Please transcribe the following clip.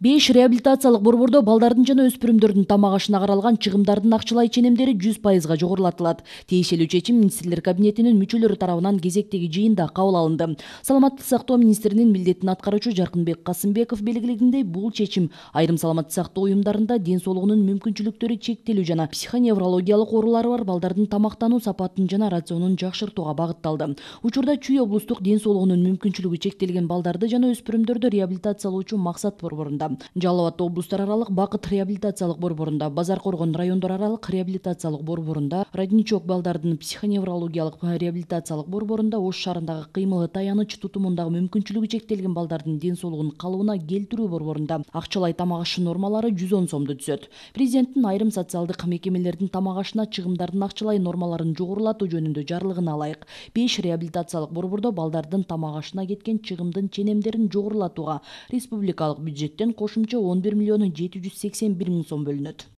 беш реабилитациялык борбордо балдардын жана өспүрүмдөрдүн тамак ашына каралган чыгымдардын акчалай 100 жүз пайызга жогорулатылат тиешелүү чечим министрлер кабинетинин мүчөлөрү тарабынан кезектеги жыйында кабыл алынды саламаттык сактоо министринин милдетин аткаруучу жаркынбек касымбеков белгилегендей бул чечим айрым саламаттык сактоо ойымдарында ден соолугунун мүмкүнчүлүктөрү чектелүү жана психоневрологиялык оорулары бар балдардын тамақтану сапатын жана рационун жакшыртууга багытталды учурда чүй облустук ден соолугунун мүмкүнчүлүгү чектелген балдарды жана өспүрүмдөрдү реабилитациялоочу максат борборунда жалал абад облустар аралык бакыт реабилитациялык борборунда базар коргон райондор аралык реабилитациялык борборунда родничок балдардын психоневрологиялык реабилитациялык борборунда ош шаарындагы кыймылы таяныч тутумундагы мүмкүнчүлүгү чектелген балдардын ден соолугун калыбына келтирүү борборунда акчалай тамак ашы нормалары жүз он сомду түзөт президенттин айрым социалдык мекемелердин тамак ашына чыгымдардын акчалай нормаларын жогорулатуу жөнүндө жарлыгына ылайык беш реабилитациялык борбордо балдардын тамак ашына кеткен чыгымдын ченемдерин жогорулатууга республикалык бюджеттен қосымша 11 миллионы 781 мүмсон бөлінеді.